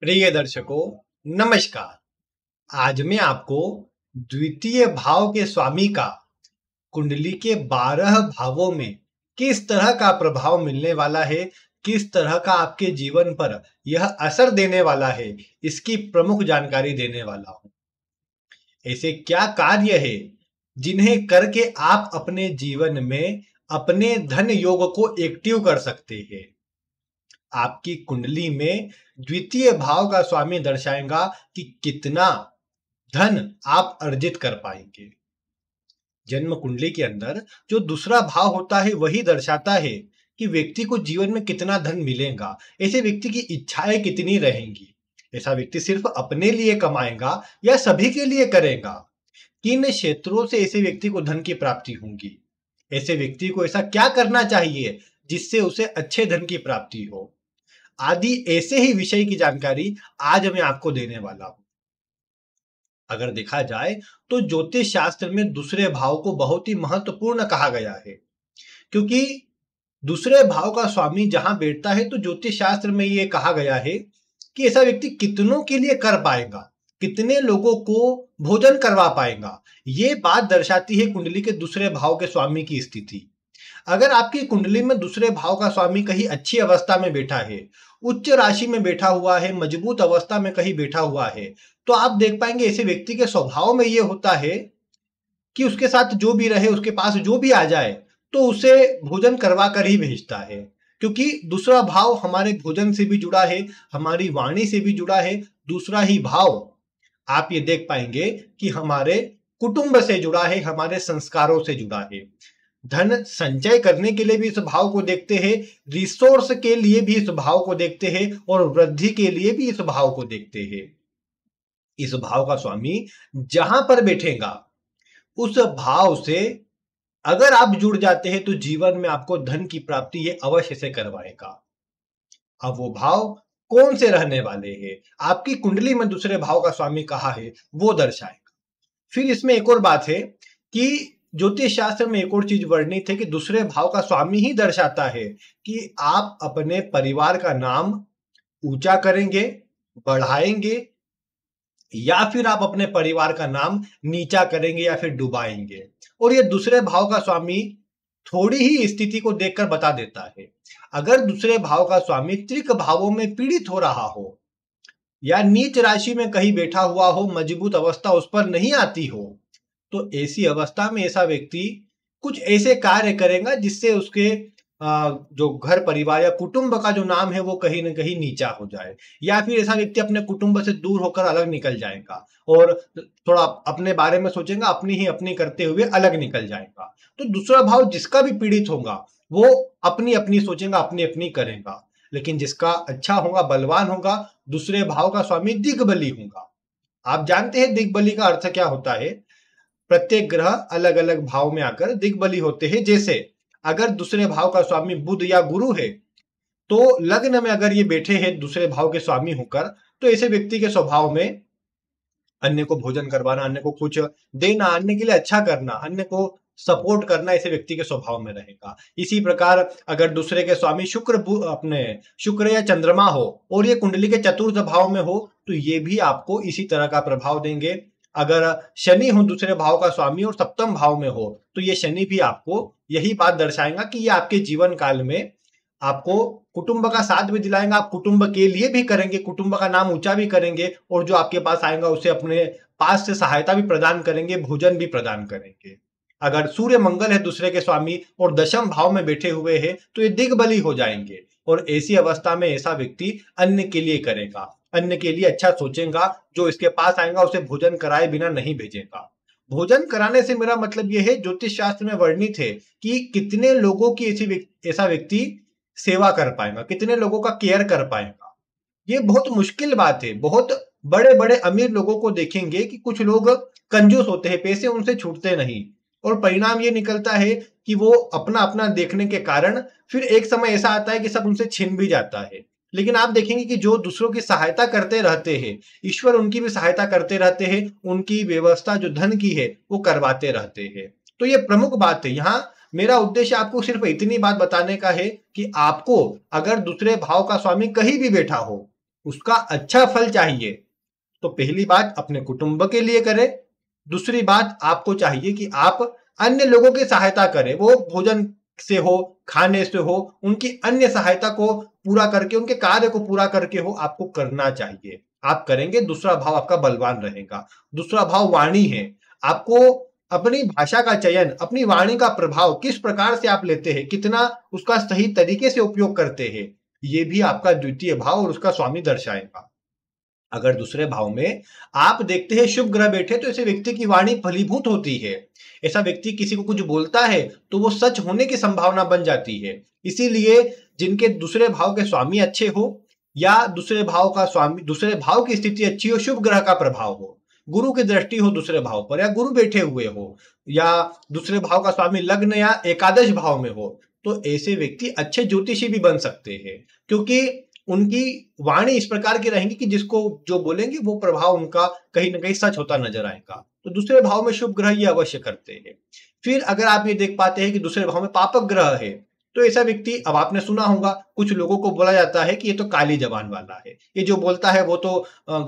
प्रिय दर्शकों नमस्कार आज मैं आपको द्वितीय भाव के स्वामी का कुंडली के बारह भावों में किस तरह का प्रभाव मिलने वाला है किस तरह का आपके जीवन पर यह असर देने वाला है इसकी प्रमुख जानकारी देने वाला हूं ऐसे क्या कार्य है जिन्हें करके आप अपने जीवन में अपने धन योग को एक्टिव कर सकते हैं आपकी कुंडली में द्वितीय भाव का स्वामी दर्शाएगा कि कितना धन आप अर्जित कर पाएंगे जन्म कुंडली के अंदर जो दूसरा भाव होता है वही दर्शाता है कि व्यक्ति को जीवन में कितना धन मिलेगा ऐसे व्यक्ति की इच्छाएं कितनी रहेंगी ऐसा व्यक्ति सिर्फ अपने लिए कमाएगा या सभी के लिए करेगा किन क्षेत्रों से ऐसे व्यक्ति को धन की प्राप्ति होगी ऐसे व्यक्ति को ऐसा क्या करना चाहिए जिससे उसे अच्छे धन की प्राप्ति हो आदि ऐसे ही विषय की जानकारी आज मैं आपको देने वाला हूं अगर देखा जाए तो ज्योतिष शास्त्र में दूसरे भाव को बहुत ही महत्वपूर्ण कहा गया है क्योंकि दूसरे भाव का स्वामी जहां बैठता है तो ज्योतिष शास्त्र में ये कहा गया है कि ऐसा व्यक्ति कितनों के लिए कर पाएगा कितने लोगों को भोजन करवा पाएगा ये बात दर्शाती है कुंडली के दूसरे भाव के स्वामी की स्थिति अगर आपकी कुंडली में दूसरे भाव का स्वामी कहीं अच्छी अवस्था में बैठा है उच्च राशि में बैठा हुआ है मजबूत अवस्था में कहीं बैठा हुआ है तो आप देख पाएंगे ऐसे व्यक्ति के स्वभाव में ये होता है कि उसके साथ जो भी रहे उसके पास जो भी आ जाए तो उसे भोजन करवा कर ही भेजता है क्योंकि दूसरा भाव हमारे भोजन से भी जुड़ा है हमारी वाणी से भी जुड़ा है दूसरा ही भाव आप ये देख पाएंगे कि हमारे कुटुंब से जुड़ा है हमारे संस्कारों से जुड़ा है धन संचय करने के लिए भी इस भाव को देखते हैं रिसोर्स के लिए भी इस भाव को देखते हैं और वृद्धि के लिए भी इस भाव को देखते हैं इस भाव का स्वामी जहां पर बैठेगा उस भाव से अगर आप जुड़ जाते हैं तो जीवन में आपको धन की प्राप्ति ये अवश्य से करवाएगा अब वो भाव कौन से रहने वाले हैं आपकी कुंडली में दूसरे भाव का स्वामी कहा है वो दर्शाएगा फिर इसमें एक और बात है कि ज्योतिष शास्त्र में एक और चीज वर्णित है कि दूसरे भाव का स्वामी ही दर्शाता है कि आप अपने परिवार का नाम ऊंचा करेंगे बढ़ाएंगे या फिर आप अपने परिवार का नाम नीचा करेंगे या फिर डुबाएंगे और ये दूसरे भाव का स्वामी थोड़ी ही स्थिति को देखकर बता देता है अगर दूसरे भाव का स्वामी त्रिक भावों में पीड़ित हो रहा हो या नीच राशि में कहीं बैठा हुआ हो मजबूत अवस्था उस पर नहीं आती हो तो ऐसी अवस्था में ऐसा व्यक्ति कुछ ऐसे कार्य करेगा जिससे उसके जो घर परिवार या कुटुंब का जो नाम है वो कहीं ना कहीं नीचा हो जाए या फिर ऐसा व्यक्ति अपने कुटुंब से दूर होकर अलग निकल जाएगा और थोड़ा अपने बारे में सोचेगा अपनी ही अपनी करते हुए अलग निकल जाएगा तो दूसरा भाव जिसका भी पीड़ित होगा वो अपनी अपनी सोचेगा अपनी अपनी करेगा लेकिन जिसका अच्छा होगा बलवान होगा दूसरे भाव का स्वामी दिग्बली होगा आप जानते हैं दिग्बली का अर्थ क्या होता है प्रत्येक ग्रह अलग अलग भाव में आकर दिग्बली होते हैं जैसे अगर दूसरे भाव का स्वामी बुद्ध या गुरु है तो लग्न में अगर ये बैठे हैं दूसरे भाव के स्वामी होकर तो ऐसे व्यक्ति के स्वभाव में अन्य को भोजन करवाना अन्य को कुछ देना अन्य के लिए अच्छा करना अन्य को सपोर्ट करना ऐसे व्यक्ति के स्वभाव में रहेगा इसी प्रकार अगर दूसरे के स्वामी शुक्र अपने शुक्र या चंद्रमा हो और ये कुंडली के चतुर्थ भाव में हो तो ये भी आपको इसी तरह का प्रभाव देंगे अगर शनि हो दूसरे भाव का स्वामी और सप्तम भाव में हो तो ये शनि भी आपको यही बात दर्शाएगा कि ये आपके जीवन काल में आपको कुटुंब का साथ भी दिलाएंगे आप कुटुंब के लिए भी करेंगे कुटुंब का नाम ऊंचा भी करेंगे और जो आपके पास आएगा उसे अपने पास से सहायता भी प्रदान करेंगे भोजन भी प्रदान करेंगे अगर सूर्य मंगल है दूसरे के स्वामी और दशम भाव में बैठे हुए हैं तो ये दिग्बली हो जाएंगे और ऐसी अवस्था में ऐसा व्यक्ति अन्य के लिए करेगा अन्य के लिए अच्छा सोचेगा जो इसके पास आएगा उसे भोजन कराए बिना नहीं भेजेगा भोजन कराने से मेरा मतलब यह है ज्योतिष शास्त्र में वर्णित है कि कितने लोगों की ऐसी ऐसा व्यक्ति सेवा कर पाएगा कितने लोगों का केयर कर पाएगा ये बहुत मुश्किल बात है बहुत बड़े बड़े अमीर लोगों को देखेंगे कि कुछ लोग कंजूस होते हैं पैसे उनसे छूटते नहीं और परिणाम ये निकलता है कि वो अपना अपना देखने के कारण फिर एक समय ऐसा आता है कि सब उनसे छिन भी जाता है लेकिन आप देखेंगे कि जो दूसरों की सहायता करते रहते हैं ईश्वर उनकी भी सहायता करते रहते हैं उनकी व्यवस्था जो धन की है वो करवाते रहते हैं तो ये प्रमुख बात है यहाँ मेरा उद्देश्य आपको सिर्फ इतनी बात बताने का है कि आपको अगर दूसरे भाव का स्वामी कहीं भी बैठा हो उसका अच्छा फल चाहिए तो पहली बात अपने कुटुंब के लिए करें दूसरी बात आपको चाहिए कि आप अन्य लोगों की सहायता करें वो भोजन से हो खाने से हो उनकी अन्य सहायता को पूरा करके उनके कार्य को पूरा करके हो आपको करना चाहिए आप करेंगे दूसरा भाव आपका बलवान रहेगा दूसरा भाव वाणी है आपको अपनी भाषा का चयन अपनी वाणी का प्रभाव किस प्रकार से आप लेते हैं कितना उसका सही तरीके से उपयोग करते हैं ये भी आपका द्वितीय भाव और उसका स्वामी दर्शाएगा अगर दूसरे भाव में आप देखते हैं शुभ ग्रह बैठे तो ऐसे व्यक्ति की वाणी फलीभूत होती है ऐसा व्यक्ति किसी को कुछ बोलता है तो वो सच होने की संभावना बन जाती है इसीलिए जिनके दूसरे भाव के स्वामी अच्छे हो या दूसरे भाव का स्वामी दूसरे भाव की स्थिति अच्छी हो शुभ ग्रह का प्रभाव हो गुरु की दृष्टि हो दूसरे भाव पर या गुरु बैठे हुए हो या दूसरे भाव का स्वामी लग्न या एकादश भाव में हो तो ऐसे व्यक्ति अच्छे ज्योतिषी भी बन सकते हैं क्योंकि उनकी वाणी इस प्रकार की रहेंगी कि जिसको जो बोलेंगे वो प्रभाव उनका कहीं ना कहीं सच होता नजर आएगा तो दूसरे भाव में शुभ ग्रह ये अवश्य करते हैं फिर अगर आप ये देख पाते हैं कि दूसरे भाव में पापक ग्रह है तो ऐसा व्यक्ति अब आपने सुना होगा कुछ लोगों को बोला जाता है कि ये तो काली जबान वाला है ये जो बोलता है वो तो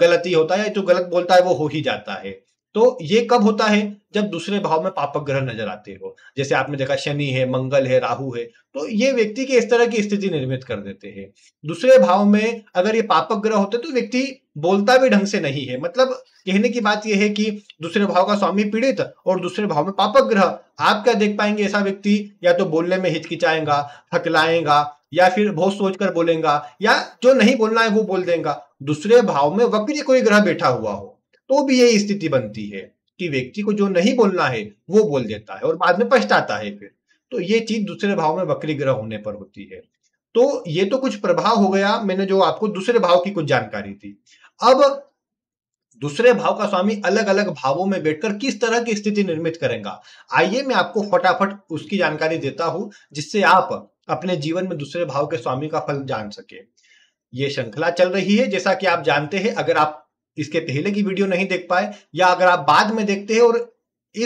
गलत ही होता है जो गलत बोलता है वो हो ही जाता है तो ये कब होता है जब दूसरे भाव में पापक ग्रह नजर आते हो जैसे आपने देखा शनि है मंगल है राहु है तो ये व्यक्ति की इस तरह की स्थिति निर्मित कर देते हैं दूसरे भाव में अगर ये पापक ग्रह होते तो व्यक्ति बोलता भी ढंग से नहीं है मतलब कहने की बात यह है कि दूसरे भाव का स्वामी पीड़ित और दूसरे भाव में पापक ग्रह आप क्या देख पाएंगे ऐसा व्यक्ति या तो बोलने में हिचकिचाएंगा थकलाएंगा या फिर बहुत सोचकर बोलेगा या जो नहीं बोलना है वो बोल देगा दूसरे भाव में वक्री कोई ग्रह बैठा हुआ हो तो भी यही स्थिति बनती है कि व्यक्ति को जो नहीं बोलना है वो बोल देता है और बाद में पछताता है फिर तो ये चीज दूसरे भाव में वक्री ग्रह होने पर होती है तो ये तो कुछ प्रभाव हो गया मैंने जो आपको दूसरे भाव की कुछ जानकारी थी अब दूसरे भाव का स्वामी अलग अलग भावों में बैठकर किस तरह की स्थिति निर्मित करेगा आइए मैं आपको फटाफट उसकी जानकारी देता हूं जिससे आप अपने जीवन में दूसरे भाव के स्वामी का फल जान सके ये श्रृंखला चल रही है जैसा कि आप जानते हैं अगर आप इसके पहले की वीडियो नहीं देख पाए या अगर आप बाद में देखते हैं और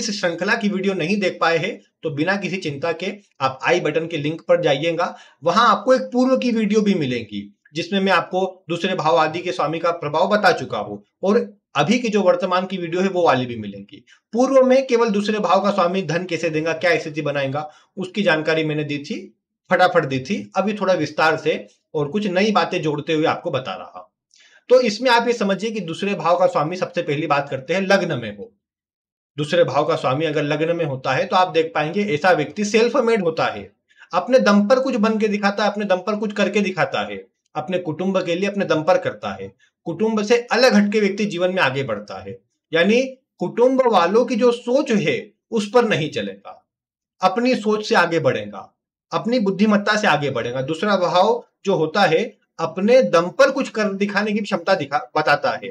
इस श्रृंखला की वीडियो नहीं देख पाए हैं तो बिना किसी चिंता के आप आई बटन के लिंक पर जाइएगा वहां आपको एक पूर्व की वीडियो भी मिलेगी जिसमें मैं आपको दूसरे भाव आदि के स्वामी का प्रभाव बता चुका हूं और अभी की जो वर्तमान की वीडियो है वो वाली भी मिलेंगी पूर्व में केवल दूसरे भाव का स्वामी धन कैसे देगा क्या स्थिति बनाएगा उसकी जानकारी मैंने दी थी फटाफट दी थी अभी थोड़ा विस्तार से और कुछ नई बातें जोड़ते हुए आपको बता रहा हूं तो इसमें आप ये समझिए कि दूसरे भाव का स्वामी सबसे पहली बात करते हैं लग्न में हो दूसरे भाव का स्वामी अगर लग्न में होता है तो आप देख पाएंगे ऐसा व्यक्ति सेल्फ मेड होता है अपने दम पर कुछ बन के दिखाता है अपने दम पर कुछ करके दिखाता है अपने कुटुंब के लिए अपने दम पर करता है कुटुंब से अलग हटके व्यक्ति जीवन में आगे बढ़ता है यानी कुटुंब वालों की जो सोच है उस पर नहीं चलेगा अपनी सोच से आगे बढ़ेगा अपनी बुद्धिमत्ता से आगे बढ़ेगा दूसरा भाव जो होता है अपने दम पर कुछ कर दिखाने की क्षमता दिखा बताता है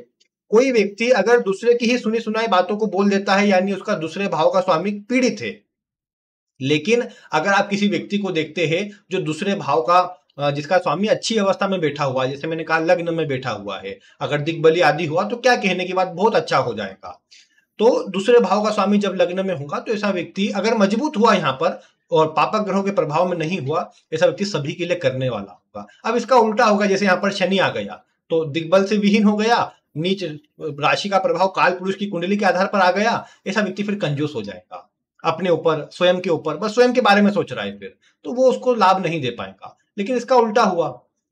कोई व्यक्ति अगर दूसरे की ही सुनी सुनाई बातों को बोल देता है यानी उसका दूसरे भाव का स्वामी पीड़ित है लेकिन अगर आप किसी व्यक्ति को देखते हैं जो दूसरे भाव का जिसका स्वामी अच्छी अवस्था में बैठा हुआ है जैसे मैंने कहा लग्न में बैठा हुआ है अगर दिग्बली आदि हुआ तो क्या कहने की बात बहुत अच्छा हो जाएगा तो दूसरे भाव का स्वामी जब लग्न में होगा तो ऐसा व्यक्ति अगर मजबूत हुआ यहाँ पर और पापक ग्रहों के प्रभाव में नहीं हुआ ऐसा व्यक्ति सभी के लिए करने वाला होगा अब इसका उल्टा होगा जैसे यहाँ पर शनि आ गया तो दिग्बल से विहीन हो गया नीच राशि का प्रभाव काल पुरुष की कुंडली के आधार पर आ गया ऐसा व्यक्ति तो फिर कंजूस हो जाएगा अपने ऊपर स्वयं के ऊपर बस स्वयं के बारे में सोच रहा है फिर तो वो उसको लाभ नहीं दे पाएगा लेकिन इसका उल्टा हुआ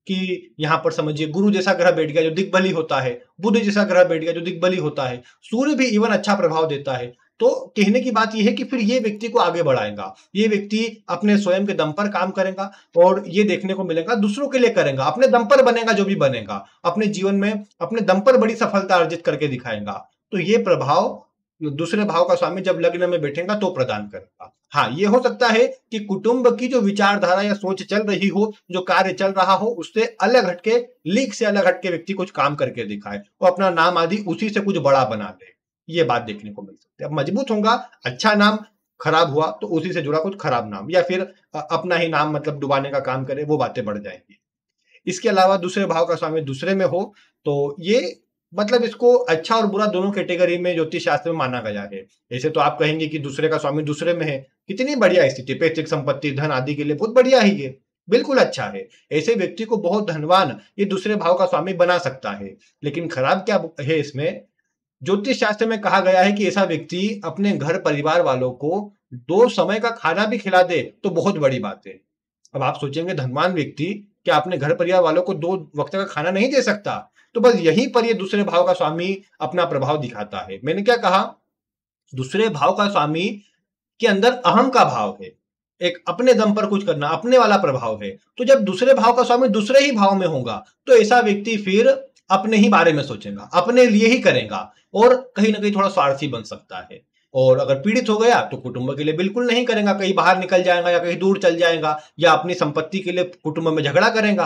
कि यहाँ पर समझिए गुरु जैसा ग्रह बैठ गया जो दिग्बली होता है बुद्ध जैसा ग्रह बैठ गया जो दिग्बली होता है सूर्य भी इवन अच्छा प्रभाव देता है तो कहने की बात यह है कि फिर ये व्यक्ति को आगे बढ़ाएगा ये व्यक्ति अपने स्वयं के दम पर काम करेगा और ये देखने को मिलेगा दूसरों के लिए करेगा अपने दम पर बनेगा जो भी बनेगा अपने जीवन में अपने दम पर बड़ी सफलता अर्जित करके दिखाएगा तो ये प्रभाव दूसरे भाव का स्वामी जब लग्न में बैठेगा तो प्रदान करेगा हाँ ये हो सकता है कि कुटुंब की जो विचारधारा या सोच चल रही हो जो कार्य चल रहा हो उससे अलग हटके लीक से अलग हटके व्यक्ति कुछ काम करके दिखाए और अपना नाम आदि उसी से कुछ बड़ा बना दे ये बात देखने को मिल सकती है अब मजबूत होगा अच्छा नाम खराब हुआ तो उसी से जुड़ा कुछ खराब नाम या फिर अपना ही नाम मतलब डुबाने का काम करे वो बातें बढ़ जाएंगी इसके अलावा दूसरे भाव का स्वामी दूसरे में हो तो ये मतलब इसको अच्छा और बुरा दोनों कैटेगरी में ज्योतिष शास्त्र में माना गया है ऐसे तो आप कहेंगे कि दूसरे का स्वामी दूसरे में है कितनी बढ़िया स्थिति पैतृक संपत्ति धन आदि के लिए बहुत बढ़िया है ये बिल्कुल अच्छा है ऐसे व्यक्ति को बहुत धनवान ये दूसरे भाव का स्वामी बना सकता है लेकिन खराब क्या है इसमें ज्योतिष शास्त्र में कहा गया है कि ऐसा व्यक्ति अपने घर परिवार वालों को दो समय का खाना भी खिला दे तो बहुत बड़ी बात है अब आप सोचेंगे धनवान व्यक्ति क्या अपने घर परिवार वालों को दो वक्त का खाना नहीं दे सकता तो बस यहीं पर ये दूसरे भाव का स्वामी अपना प्रभाव दिखाता है मैंने क्या कहा दूसरे भाव का स्वामी के अंदर अहम का भाव है एक अपने दम पर कुछ करना अपने वाला प्रभाव है तो जब दूसरे भाव का स्वामी दूसरे ही भाव में होगा तो ऐसा व्यक्ति फिर अपने ही बारे में सोचेगा अपने लिए ही करेगा और कहीं ना कहीं थोड़ा स्वार्थी बन सकता है और अगर पीड़ित हो गया तो कुटुंब के लिए बिल्कुल नहीं करेगा कहीं बाहर निकल जाएगा या कहीं दूर चल जाएगा या अपनी संपत्ति के लिए कुटुंब में झगड़ा करेगा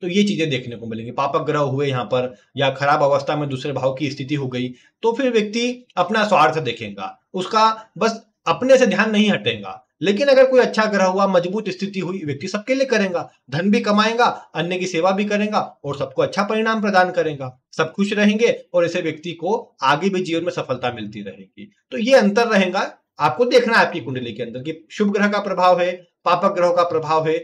तो ये चीजें देखने को मिलेंगी पापक ग्रह हुए यहाँ पर या खराब अवस्था में दूसरे भाव की स्थिति हो गई तो फिर व्यक्ति अपना स्वार्थ देखेगा उसका बस अपने से ध्यान नहीं हटेगा लेकिन अगर कोई अच्छा ग्रह हुआ मजबूत स्थिति हुई व्यक्ति सबके लिए करेगा धन भी कमाएगा अन्य की सेवा भी करेगा और सबको अच्छा परिणाम प्रदान करेगा सब खुश रहेंगे और ऐसे व्यक्ति को आगे भी जीवन में सफलता मिलती रहेगी तो ये अंतर रहेगा आपको देखना है आपकी कुंडली के अंदर कि शुभ ग्रह का प्रभाव है पापक ग्रह का प्रभाव है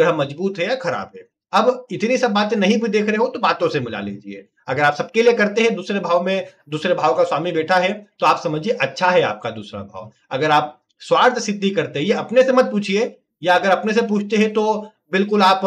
ग्रह मजबूत है या खराब है अब इतनी सब बातें नहीं भी देख रहे हो तो बातों से मिला लीजिए अगर आप सबके लिए करते हैं दूसरे भाव में दूसरे भाव का स्वामी बैठा है तो आप समझिए अच्छा है आपका दूसरा भाव अगर आप स्वार्थ सिद्धि करते हैं ये अपने से मत पूछिए या अगर अपने से पूछते हैं तो बिल्कुल आप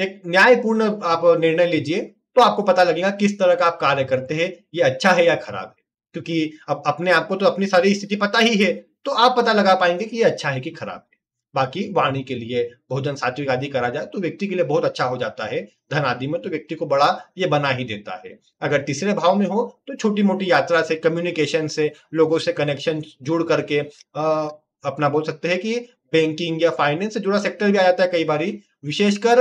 एक न्यायपूर्ण आप निर्णय लीजिए तो आपको पता लगेगा किस तरह का आप कार्य करते हैं ये अच्छा है या खराब है क्योंकि अब अपने आपको तो अपनी सारी स्थिति पता ही है तो आप पता लगा पाएंगे कि ये अच्छा है कि खराब है बाकी वाणी के लिए भोजन सात्विक आदि करा जाए तो व्यक्ति के लिए बहुत अच्छा हो जाता है धन आदि में तो व्यक्ति को बड़ा ये बना ही देता है अगर तीसरे भाव में हो तो छोटी मोटी यात्रा से कम्युनिकेशन से लोगों से कनेक्शन जुड़ करके आ, अपना बोल सकते हैं कि बैंकिंग या फाइनेंस से जुड़ा सेक्टर भी आ जाता है कई बार विशेषकर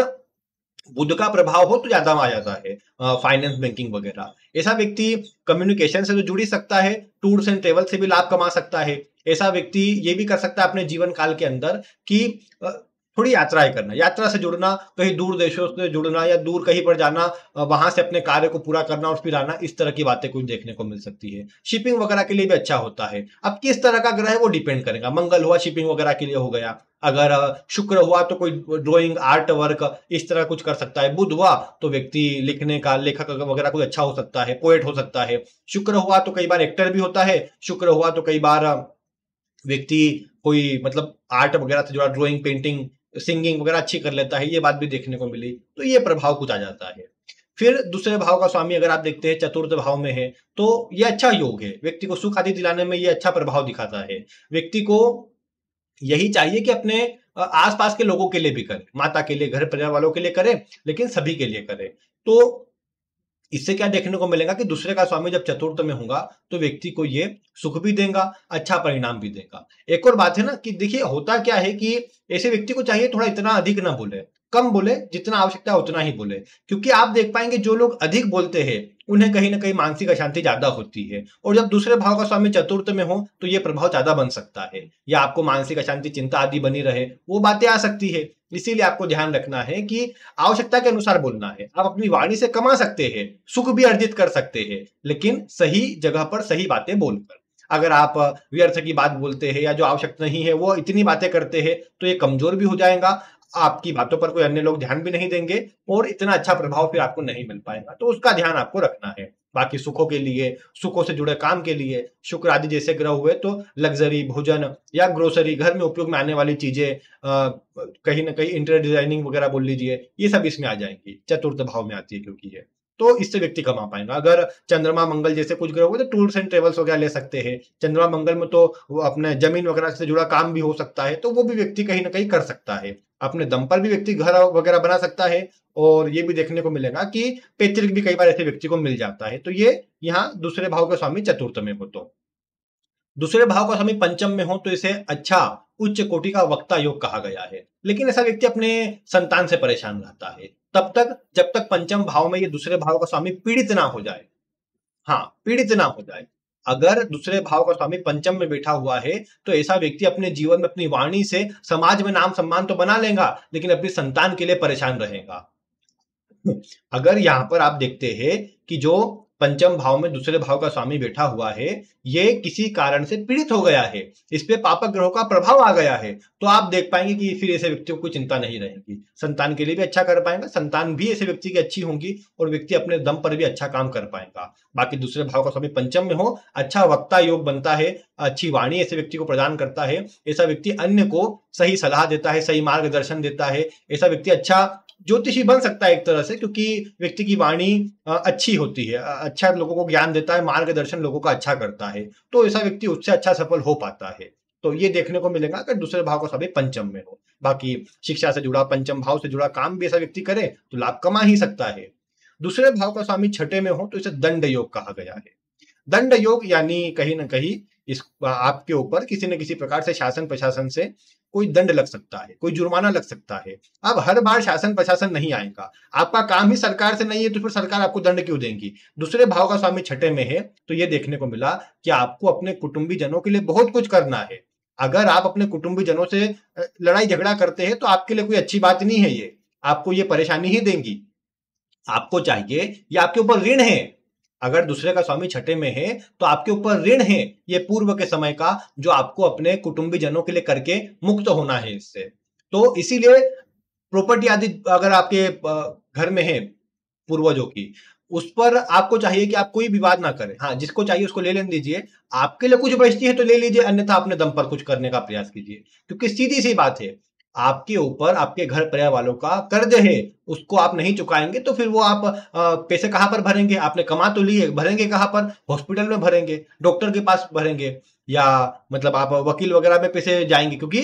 बुद्ध का प्रभाव हो तो ज्यादा आ जाता है फाइनेंस बैंकिंग वगैरह ऐसा व्यक्ति कम्युनिकेशन से तो जुड़ ही सकता है टूर्स एंड ट्रेवल से भी लाभ कमा सकता है ऐसा व्यक्ति ये भी कर सकता है अपने जीवन काल के अंदर कि थोड़ी यात्राएं करना यात्रा से जुड़ना कहीं दूर देशों से जुड़ना या दूर कहीं पर जाना वहां से अपने कार्य को पूरा करना और फिर आना इस तरह की बातें कुछ देखने को मिल सकती है शिपिंग वगैरह के लिए भी अच्छा होता है अब किस तरह का ग्रह है वो डिपेंड करेगा मंगल हुआ शिपिंग वगैरह के लिए हो गया अगर शुक्र हुआ तो कोई ड्रॉइंग आर्ट वर्क इस तरह कुछ कर सकता है बुध हुआ तो व्यक्ति लिखने का लेखक वगैरह कुछ अच्छा हो सकता है पोएट हो सकता है शुक्र हुआ तो कई बार एक्टर भी होता है शुक्र हुआ तो कई बार व्यक्ति कोई मतलब आर्ट वगैरह से जुड़ा ड्रॉइंग पेंटिंग सिंगिंग वगैरह अच्छी कर लेता है ये बात भी देखने को मिली तो ये प्रभाव कुछ आ जाता है फिर दूसरे भाव का स्वामी अगर आप देखते हैं चतुर्थ भाव में है तो ये अच्छा योग है व्यक्ति को सुख आदि दिलाने में ये अच्छा प्रभाव दिखाता है व्यक्ति को यही चाहिए कि अपने आसपास के लोगों के लिए भी करे माता के लिए घर परिवार वालों के लिए करे लेकिन सभी के लिए करे तो इससे क्या देखने को मिलेगा कि दूसरे का स्वामी जब चतुर्थ में होगा तो व्यक्ति को ये सुख भी देगा अच्छा परिणाम भी देगा एक और बात है ना कि देखिए होता क्या है कि ऐसे व्यक्ति को चाहिए थोड़ा इतना अधिक ना बोले कम बोले जितना आवश्यकता है उतना ही बोले क्योंकि आप देख पाएंगे जो लोग अधिक बोलते हैं उन्हें कहीं ना कहीं मानसिक अशांति ज्यादा होती है और जब दूसरे भाव का स्वामी चतुर्थ में हो तो ये प्रभाव ज्यादा बन सकता है या आपको मानसिक अशांति चिंता आदि बनी रहे वो बातें आ सकती है इसीलिए आपको ध्यान रखना है कि आवश्यकता के अनुसार बोलना है आप अपनी वाणी से कमा सकते हैं सुख भी अर्जित कर सकते हैं लेकिन सही जगह पर सही बातें बोलकर अगर आप व्यर्थ की बात बोलते हैं या जो आवश्यक नहीं है वो इतनी बातें करते हैं तो ये कमजोर भी हो जाएगा आपकी बातों पर कोई अन्य लोग ध्यान भी नहीं देंगे और इतना अच्छा प्रभाव फिर आपको नहीं मिल पाएगा तो उसका ध्यान आपको रखना है बाकी सुखों के लिए सुखों से जुड़े काम के लिए शुक्र आदि जैसे ग्रह हुए तो लग्जरी भोजन या ग्रोसरी घर में उपयोग में आने वाली चीजें कहीं ना कहीं इंटर डिजाइनिंग वगैरह बोल लीजिए ये सब इसमें आ जाएंगी चतुर्थ भाव में आती है क्योंकि ये तो इससे व्यक्ति कमा पाएगा अगर चंद्रमा मंगल जैसे कुछ ग्रह हो तो टूर्स एंड ट्रेवल्स वगैरह ले सकते हैं चंद्रमा मंगल में तो अपने जमीन वगैरह से जुड़ा काम भी हो सकता है तो वो भी व्यक्ति कहीं ना कहीं कर सकता है अपने दम पर भी व्यक्ति घर वगैरह बना सकता है और ये भी देखने को मिलेगा कि पैतृक भी कई बार ऐसे व्यक्ति को मिल जाता है तो ये यहाँ दूसरे भाव के स्वामी चतुर्थ में हो तो दूसरे भाव का स्वामी पंचम में हो तो इसे अच्छा उच्च कोटि का वक्ता योग कहा गया है लेकिन ऐसा व्यक्ति अपने संतान से परेशान रहता है तब तक जब तक पंचम भाव में ये दूसरे भाव का स्वामी पीड़ित ना हो जाए हाँ पीड़ित ना हो जाए अगर दूसरे भाव का स्वामी पंचम में बैठा हुआ है तो ऐसा व्यक्ति अपने जीवन में अपनी वाणी से समाज में नाम सम्मान तो बना लेगा लेकिन अपनी संतान के लिए परेशान रहेगा अगर यहाँ पर आप देखते हैं कि जो पंचम भाव में दूसरे भाव का स्वामी बैठा हुआ है ये किसी कारण से पीड़ित हो गया है इस पे पापक ग्रहों का प्रभाव आ गया है तो आप देख पाएंगे कि फिर ऐसे व्यक्तियों को चिंता नहीं रहेगी संतान के लिए भी अच्छा कर पाएंगे संतान भी ऐसे व्यक्ति की अच्छी होंगी और व्यक्ति अपने दम पर भी अच्छा काम कर पाएगा बाकी दूसरे भाव का स्वामी पंचम में हो अच्छा वक्ता योग बनता है अच्छी वाणी ऐसे व्यक्ति को प्रदान करता है ऐसा व्यक्ति अन्य को सही सलाह देता है सही मार्गदर्शन देता है ऐसा व्यक्ति अच्छा ज्योतिषी बन सकता है एक तरह से क्योंकि व्यक्ति की वाणी अच्छी होती है अच्छा लोगों को ज्ञान देता है मार्गदर्शन लोगों का अच्छा करता है तो ऐसा व्यक्ति उससे अच्छा सफल हो पाता है तो ये देखने को मिलेगा अगर दूसरे भाव का सभी पंचम में हो बाकी शिक्षा से जुड़ा पंचम भाव से जुड़ा काम भी ऐसा व्यक्ति करे तो लाभ कमा ही सकता है दूसरे भाव का स्वामी छठे में हो तो इसे दंड योग कहा गया है दंड योग यानी कहीं ना कहीं इस आपके ऊपर किसी न किसी प्रकार से शासन प्रशासन से कोई दंड लग सकता है कोई जुर्माना लग सकता है अब हर बार शासन प्रशासन नहीं आएगा आपका काम ही सरकार से नहीं है तो फिर सरकार आपको दंड क्यों देंगी दूसरे भाव का स्वामी छठे में है तो ये देखने को मिला कि आपको अपने कुटुंबी जनों के लिए बहुत कुछ करना है अगर आप अपने कुटुंबी जनों से लड़ाई झगड़ा करते हैं तो आपके लिए कोई अच्छी बात नहीं है ये आपको ये परेशानी ही देंगी आपको चाहिए ये आपके ऊपर ऋण है अगर दूसरे का स्वामी छठे में है तो आपके ऊपर ऋण है ये पूर्व के समय का जो आपको अपने कुटुंबी जनों के लिए करके मुक्त होना है इससे तो इसीलिए प्रॉपर्टी आदि अगर आपके घर में है पूर्वजों की उस पर आपको चाहिए कि आप कोई विवाद ना करें हाँ जिसको चाहिए उसको ले लेने दीजिए आपके लिए कुछ बचती है तो ले लीजिए अन्यथा अपने दम पर कुछ करने का प्रयास कीजिए क्योंकि सीधी सी बात है आपके ऊपर आपके घर परिवार वालों का कर्ज है उसको आप नहीं चुकाएंगे तो फिर वो आप पैसे कहाँ पर भरेंगे आपने कमा तो लिए भरेंगे कहाँ पर हॉस्पिटल में भरेंगे डॉक्टर के पास भरेंगे या मतलब आप वकील वगैरह में पैसे जाएंगे क्योंकि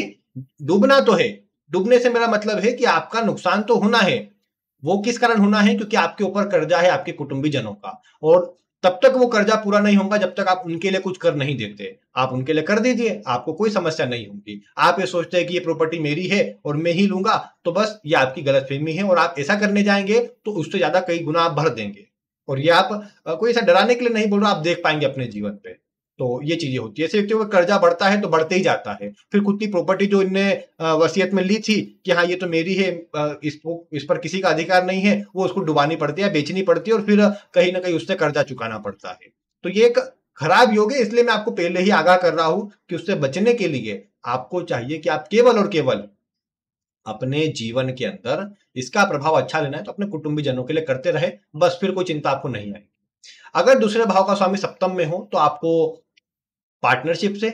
डूबना तो है डूबने से मेरा मतलब है कि आपका नुकसान तो होना है वो किस कारण होना है क्योंकि आपके ऊपर कर्जा है आपके कुटुंबीजनों का और तब तक वो कर्जा पूरा नहीं होगा जब तक आप उनके लिए कुछ कर नहीं देते आप उनके लिए कर दीजिए आपको कोई समस्या नहीं होगी आप ये सोचते हैं कि ये प्रॉपर्टी मेरी है और मैं ही लूंगा तो बस ये आपकी गलतफहमी है और आप ऐसा करने जाएंगे तो उससे ज्यादा कई गुना आप भर देंगे और ये आप कोई ऐसा डराने के लिए नहीं बोल रहा आप देख पाएंगे अपने जीवन पे तो ये चीजें होती है ऐसे व्यक्तियों का कर्जा बढ़ता है तो बढ़ते ही जाता है फिर खुद की प्रॉपर्टी जो इनने वसीयत में ली थी कि हाँ ये तो मेरी है इसको इस पर किसी का अधिकार नहीं है वो उसको डुबानी पड़ती है बेचनी पड़ती है और फिर कहीं ना कहीं उससे कर्जा चुकाना पड़ता है तो ये एक खराब योग है इसलिए मैं आपको पहले ही आगाह कर रहा हूं कि उससे बचने के लिए आपको चाहिए कि आप केवल और केवल अपने जीवन के अंदर इसका प्रभाव अच्छा लेना है तो अपने कुटुंबी जनों के लिए करते रहे बस फिर कोई चिंता आपको नहीं आएगी अगर दूसरे भाव का स्वामी सप्तम में हो तो आपको पार्टनरशिप से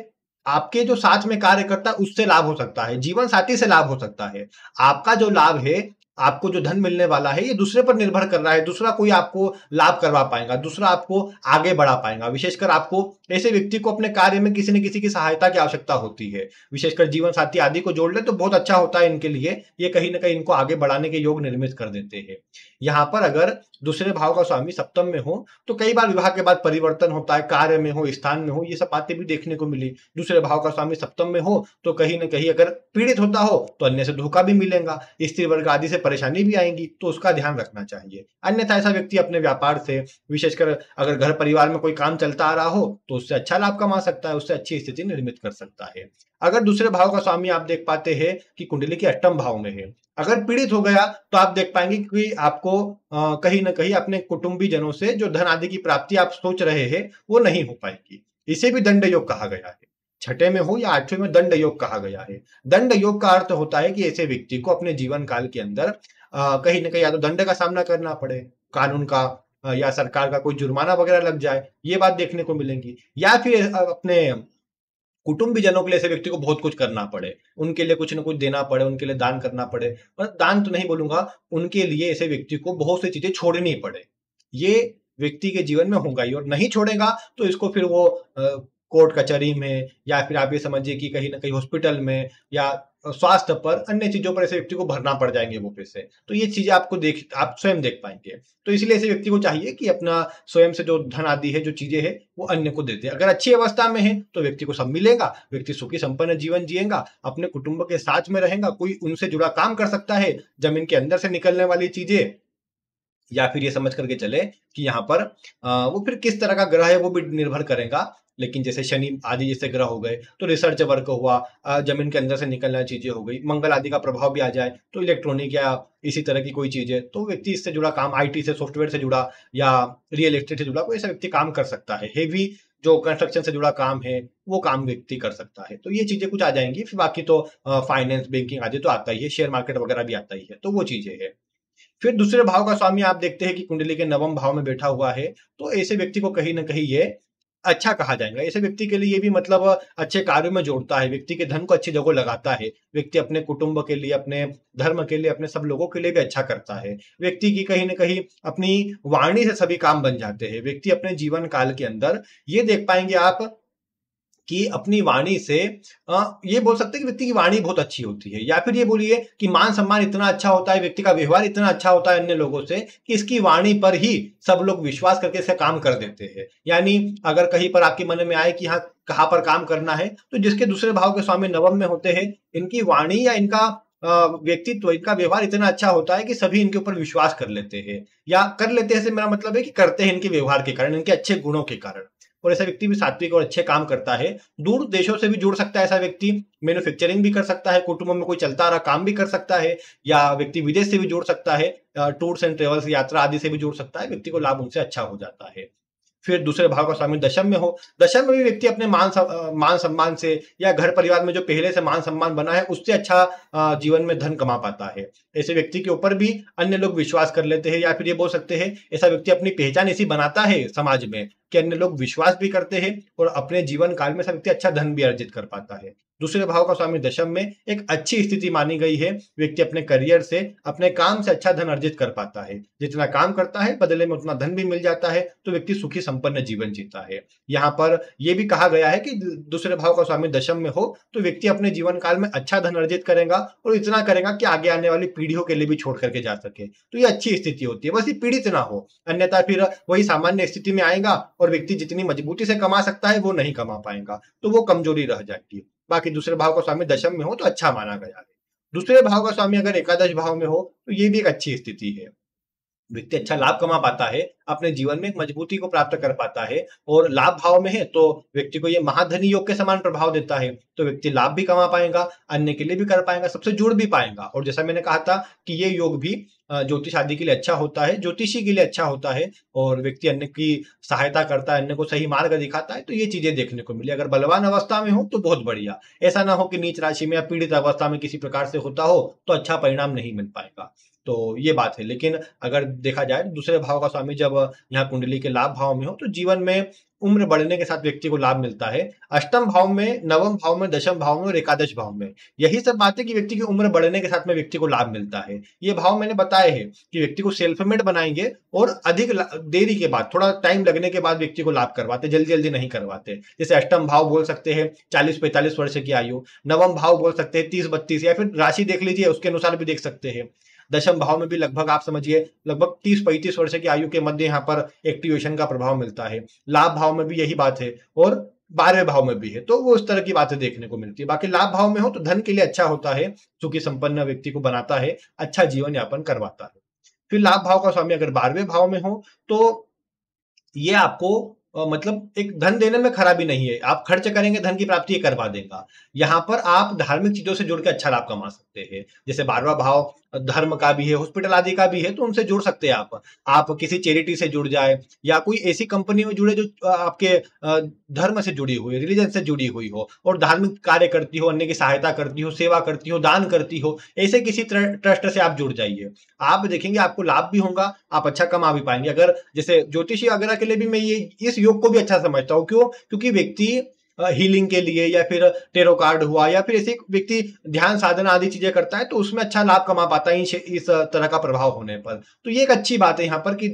आपके जो साथ में कार्य करता है उससे लाभ हो सकता है जीवन साथी से लाभ हो सकता है आपका जो लाभ है आपको जो धन मिलने वाला है ये दूसरे पर निर्भर कर रहा है दूसरा कोई आपको लाभ करवा पाएगा दूसरा आपको आगे बढ़ा पाएगा विशेषकर आपको ऐसे व्यक्ति को अपने कार्य में किसी न किसी की सहायता की आवश्यकता होती है विशेषकर जीवन साथी आदि को जोड़ ले तो बहुत अच्छा होता है इनके लिए ये कहीं ना कहीं इनको आगे बढ़ाने के योग निर्मित कर देते हैं यहाँ पर अगर दूसरे भाव का स्वामी सप्तम में हो तो कई बार विवाह के बाद परिवर्तन होता है कार्य में हो स्थान में हो ये सब बातें भी देखने को मिली दूसरे भाव का स्वामी सप्तम में हो तो कहीं ना कहीं अगर पीड़ित होता हो तो अन्य से धोखा भी मिलेगा स्त्री वर्ग आदि से परेशानी भी आएंगी तो उसका ध्यान रखना चाहिए अन्यथा ऐसा व्यक्ति अपने व्यापार से विशेषकर अगर घर परिवार में कोई काम चलता आ रहा हो तो उससे अच्छा लाभ कमा सकता है उससे अच्छी स्थिति निर्मित कर सकता है अगर दूसरे भाव का स्वामी आप देख पाते हैं कि कुंडली के अष्टम भाव में है अगर पीड़ित हो गया तो आप देख पाएंगे कि आपको आ, कहीं ना कहीं अपने कुटुंबी जनों से जो धन आदि की प्राप्ति आप सोच रहे हैं वो नहीं हो पाएगी इसे भी दंड योग कहा गया है छठे में हो या आठवें में दंड योग कहा गया है दंड योग का अर्थ होता है कि ऐसे व्यक्ति को अपने जीवन काल के अंदर कहीं ना कहीं या तो दंड का सामना करना पड़े कानून का या सरकार का कोई जुर्माना वगैरह लग जाए ये बात देखने को मिलेंगी या फिर अपने कुटुंबीजनों के लिए ऐसे व्यक्ति को बहुत कुछ करना पड़े उनके लिए कुछ ना कुछ देना पड़े उनके लिए दान करना पड़े मतलब दान तो नहीं बोलूंगा उनके लिए ऐसे व्यक्ति को बहुत सी चीजें छोड़नी पड़े ये व्यक्ति के जीवन में होगा ही और नहीं छोड़ेगा तो इसको फिर वो कोर्ट कचहरी में या फिर आप ये समझिए कि कहीं ना कहीं हॉस्पिटल में या स्वास्थ्य पर अन्य चीजों पर ऐसे व्यक्ति को भरना पड़ जाएंगे वो पैसे तो ये चीजें आपको देख आप स्वयं देख पाएंगे तो इसलिए ऐसे व्यक्ति को चाहिए कि अपना स्वयं से जो धन आदि है जो चीजें है वो अन्य को देते अगर अच्छी अवस्था में है तो व्यक्ति को सब मिलेगा व्यक्ति सुखी संपन्न जीवन जिएगा अपने कुटुंब के साथ में रहेगा कोई उनसे जुड़ा काम कर सकता है जमीन के अंदर से निकलने वाली चीजें या फिर ये समझ करके चले कि यहाँ पर वो फिर किस तरह का ग्रह है वो भी निर्भर करेगा लेकिन जैसे शनि आदि जैसे ग्रह हो गए तो रिसर्च वर्क हुआ जमीन के अंदर से निकलना चीजें हो गई मंगल आदि का प्रभाव भी आ जाए तो इलेक्ट्रॉनिक या इसी तरह की कोई चीज है तो व्यक्ति इससे जुड़ा काम आईटी से सॉफ्टवेयर से जुड़ा या रियल एस्टेट से जुड़ा कोई ऐसा व्यक्ति काम कर सकता है हेवी जो कंस्ट्रक्शन से जुड़ा काम है वो काम व्यक्ति कर सकता है तो ये चीजें कुछ आ जाएंगी फिर बाकी तो फाइनेंस बैंकिंग आदि तो आता ही है शेयर मार्केट वगैरह भी आता ही है तो वो चीजें है फिर दूसरे भाव का स्वामी आप देखते हैं कि कुंडली के नवम भाव में बैठा हुआ है तो ऐसे व्यक्ति को कहीं ना कहीं ये अच्छा कहा जाएगा ऐसे व्यक्ति के लिए भी मतलब अच्छे कार्य में जोड़ता है व्यक्ति के धन को अच्छी जगह लगाता है व्यक्ति अपने कुटुंब के लिए अपने धर्म के लिए अपने सब लोगों के लिए भी अच्छा करता है व्यक्ति की कहीं ना कहीं अपनी वाणी से सभी काम बन जाते हैं व्यक्ति अपने जीवन काल के अंदर ये देख पाएंगे आप कि अपनी वाणी से ये बोल सकते हैं कि व्यक्ति की वाणी बहुत अच्छी होती है या फिर ये बोलिए कि मान सम्मान इतना अच्छा होता है व्यक्ति का व्यवहार इतना अच्छा होता है अन्य लोगों से कि इसकी वाणी पर ही सब लोग विश्वास करके इसे काम कर देते हैं यानी अगर कहीं पर आपके मन में आए कि हाँ कहाँ पर काम करना है तो जिसके दूसरे भाव के स्वामी नवम में होते हैं इनकी वाणी या इनका व्यक्तित्व इनका व्यवहार इतना अच्छा होता है कि सभी इनके ऊपर विश्वास कर लेते हैं या कर लेते हैं से मेरा मतलब है कि करते हैं इनके व्यवहार के कारण इनके अच्छे गुणों के कारण और ऐसा व्यक्ति भी सात्विक और अच्छे काम करता है दूर देशों से भी जुड़ सकता है ऐसा व्यक्ति मैन्युफैक्चरिंग भी कर सकता है कुटुंब में कोई चलता रहा काम भी कर सकता है या व्यक्ति विदेश से भी जुड़ सकता है टूर्स एंड ट्रेवल्स यात्रा आदि से भी जुड़ सकता है व्यक्ति को लाभ उनसे अच्छा हो जाता है फिर दूसरे भाव का स्वामी दशम में हो दशम में भी व्यक्ति अपने मान मान सम्मान से या घर परिवार में जो पहले से मान सम्मान बना है उससे अच्छा जीवन में धन कमा पाता है ऐसे व्यक्ति के ऊपर भी अन्य लोग विश्वास कर लेते हैं या फिर ये बोल सकते हैं ऐसा व्यक्ति अपनी पहचान ऐसी बनाता है समाज में कि अन्य लोग विश्वास भी करते हैं और अपने जीवन काल में सब व्यक्ति अच्छा धन भी अर्जित कर पाता है दूसरे भाव का स्वामी दशम में एक अच्छी स्थिति मानी गई है व्यक्ति अपने करियर से अपने काम से अच्छा धन अर्जित कर पाता है जितना काम करता है बदले में उतना धन भी मिल जाता है तो व्यक्ति सुखी संपन्न जीवन जीता है यहाँ पर यह भी कहा गया है कि दूसरे भाव का स्वामी दशम में हो तो व्यक्ति अपने जीवन काल में अच्छा धन अर्जित करेगा और इतना करेगा कि आगे आने वाली पीढ़ियों के लिए भी छोड़ करके जा सके तो ये अच्छी स्थिति होती है बस ये पीड़ित ना हो अन्यथा फिर वही सामान्य स्थिति में आएगा और व्यक्ति जितनी मजबूती से कमा सकता है वो नहीं कमा पाएगा तो वो कमजोरी रह जाती है बाकी दूसरे भाव का स्वामी दशम में हो तो अच्छा माना गया है दूसरे भाव का स्वामी अगर एकादश भाव में हो तो ये भी एक अच्छी स्थिति है व्यक्ति अच्छा लाभ कमा पाता है अपने जीवन में मजबूती को प्राप्त कर पाता है और लाभ भाव में है तो व्यक्ति को ये महाधनी योग के समान प्रभाव देता है तो व्यक्ति लाभ भी कमा पाएगा अन्य के लिए भी कर पाएगा सबसे जुड़ भी पाएगा और जैसा मैंने कहा था कि ये योग भी ज्योतिष आदि के लिए अच्छा होता है ज्योतिषी के लिए अच्छा होता है और व्यक्ति अन्य की सहायता करता है अन्य को सही मार्ग दिखाता है तो ये चीजें देखने को मिली अगर बलवान अवस्था में हो तो बहुत बढ़िया ऐसा ना हो कि नीच राशि में या पीड़ित अवस्था में किसी प्रकार से होता हो तो अच्छा परिणाम नहीं मिल पाएगा तो ये बात है लेकिन अगर देखा जाए दूसरे भाव का स्वामी जब यहाँ कुंडली के लाभ भाव में हो तो जीवन में उम्र बढ़ने के साथ व्यक्ति को लाभ मिलता है अष्टम भाव में नवम भाव में दशम भाव में और एकादश भाव में यही सब बातें कि व्यक्ति की उम्र बढ़ने के साथ में व्यक्ति को लाभ मिलता है ये भाव मैंने बताए हैं कि व्यक्ति को सेल्फ मेड बनाएंगे और अधिक देरी के बाद थोड़ा टाइम लगने के बाद व्यक्ति को लाभ करवाते जल्दी जल्दी नहीं करवाते जैसे अष्टम भाव बोल सकते हैं चालीस पैंतालीस वर्ष की आयु नवम भाव बोल सकते हैं तीस बत्तीस या फिर राशि देख लीजिए उसके अनुसार भी देख सकते हैं दशम भाव में भी लगभग आप समझिए लगभग तीस पैंतीस वर्ष की आयु के मध्य यहाँ पर एक्टिवेशन का प्रभाव मिलता है लाभ भाव में भी यही बात है और बारहवें भाव में भी है तो वो उस तरह की बातें देखने को मिलती है बाकी लाभ भाव में हो तो धन के लिए अच्छा होता है चूंकि संपन्न व्यक्ति को बनाता है अच्छा जीवन यापन करवाता है फिर लाभ भाव का स्वामी अगर बारहवें भाव में हो तो ये आपको मतलब एक धन देने में खराबी नहीं है आप खर्च करेंगे धन की प्राप्ति करवा देगा यहाँ पर आप धार्मिक चीजों से जुड़ के अच्छा लाभ कमा सकते हैं जैसे बारवा भाव धर्म का भी है हॉस्पिटल आदि का भी है तो उनसे जुड़ सकते हैं आप आप किसी चैरिटी से जुड़ जाए या कोई ऐसी कंपनी में जुड़े जो आपके धर्म से जुड़ी हुई रिलीजन से जुड़ी हुई हो और धार्मिक कार्य करती हो अन्य की सहायता करती हो सेवा करती हो दान करती हो ऐसे किसी ट्रस्ट से आप जुड़ जाइए आप देखेंगे आपको लाभ भी होगा आप अच्छा कमा भी पाएंगे अगर जैसे ज्योतिषी वगैरह के लिए भी मैं ये इस सीओ को भी अच्छा समझता हूँ क्यों क्योंकि व्यक्ति हीलिंग के लिए या फिर टेरो कार्ड हुआ या फिर ऐसे व्यक्ति ध्यान साधना आदि चीजें करता है तो उसमें अच्छा लाभ कमा पाता है इस तरह का प्रभाव होने पर तो ये एक अच्छी बात है यहाँ पर कि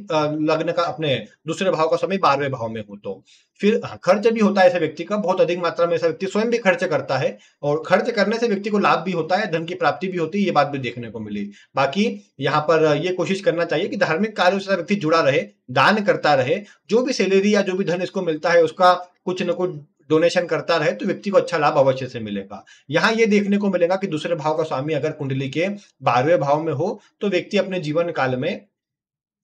लग्न का अपने दूसरे भाव का समय बारहवें भाव में हो तो फिर हाँ, खर्च भी होता है ऐसे व्यक्ति का बहुत अधिक मात्रा में ऐसा व्यक्ति स्वयं भी खर्च करता है और खर्च करने से व्यक्ति को लाभ भी होता है धन की प्राप्ति भी होती है ये बात भी देखने को मिली बाकी यहाँ पर ये कोशिश करना चाहिए कि धार्मिक कार्यों से व्यक्ति जुड़ा रहे दान करता रहे जो भी सैलरी या जो भी धन इसको मिलता है उसका कुछ न कुछ डोनेशन करता रहे तो व्यक्ति को अच्छा लाभ अवश्य से मिलेगा यहाँ ये देखने को मिलेगा कि दूसरे भाव का स्वामी अगर कुंडली के बारहवें भाव में हो तो व्यक्ति अपने जीवन काल में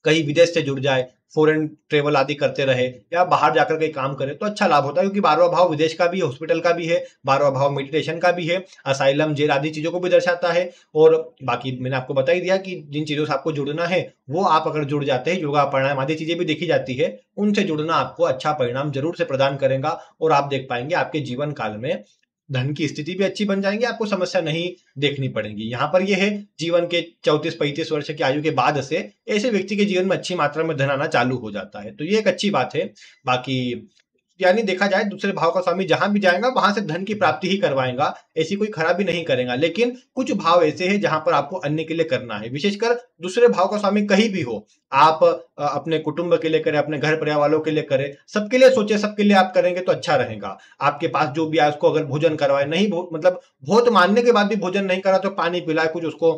कहीं विदेश से जुड़ जाए फॉरेन ट्रेवल आदि करते रहे या बाहर जाकर कहीं काम करे तो अच्छा लाभ होता है क्योंकि बारहवा भाव विदेश का भी है हॉस्पिटल का भी है बारवा भाव मेडिटेशन का भी है असाइलम जेल आदि चीज़ों को भी दर्शाता है और बाकी मैंने आपको बता ही दिया कि जिन चीज़ों से आपको जुड़ना है वो आप अगर जुड़ जाते हैं योगा प्राणायाम आदि चीज़ें भी देखी जाती है उनसे जुड़ना आपको अच्छा परिणाम जरूर से प्रदान करेगा और आप देख पाएंगे आपके जीवन काल में धन की स्थिति भी अच्छी बन जाएंगी आपको समस्या नहीं देखनी पड़ेगी यहाँ पर यह है जीवन के चौतीस पैंतीस वर्ष की आयु के बाद से ऐसे व्यक्ति के जीवन में अच्छी मात्रा में धन आना चालू हो जाता है तो ये एक अच्छी बात है बाकी यानी देखा जाए दूसरे भाव का स्वामी जहां भी जाएगा वहां से धन की प्राप्ति ही करवाएगा ऐसी कोई खराबी नहीं करेगा लेकिन कुछ भाव ऐसे हैं जहां पर आपको अन्य के लिए करना है विशेषकर दूसरे भाव का स्वामी कहीं भी हो आप अपने कुटुंब के लिए करें अपने घर परिवार वालों के लिए करें सबके लिए सोचे सबके लिए आप करेंगे तो अच्छा रहेगा आपके पास जो भी आए उसको अगर भोजन करवाए नहीं भो, मतलब बहुत मानने के बाद भी भोजन नहीं करा तो पानी पिलाए कुछ उसको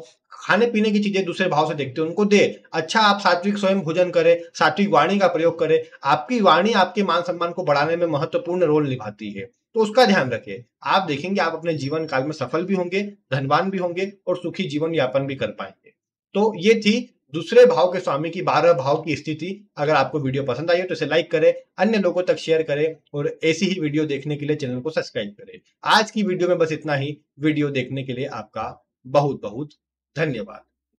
खाने पीने की चीजें दूसरे भाव से देखते हैं उनको दे अच्छा आप सात्विक स्वयं भोजन करें सात्विक वाणी का प्रयोग करें आपकी वाणी आपके मान सम्मान को बढ़ाने में महत्वपूर्ण रोल निभाती है तो उसका ध्यान रखें आप देखेंगे आप अपने जीवन काल में सफल भी होंगे धनवान भी होंगे और सुखी जीवन यापन भी कर पाएंगे तो ये थी दूसरे भाव के स्वामी की बारह भाव की स्थिति अगर आपको वीडियो पसंद आई हो तो इसे लाइक करें अन्य लोगों तक शेयर करें और ऐसी ही वीडियो देखने के लिए चैनल को सब्सक्राइब करें आज की वीडियो में बस इतना ही वीडियो देखने के लिए आपका बहुत बहुत धन्यवाद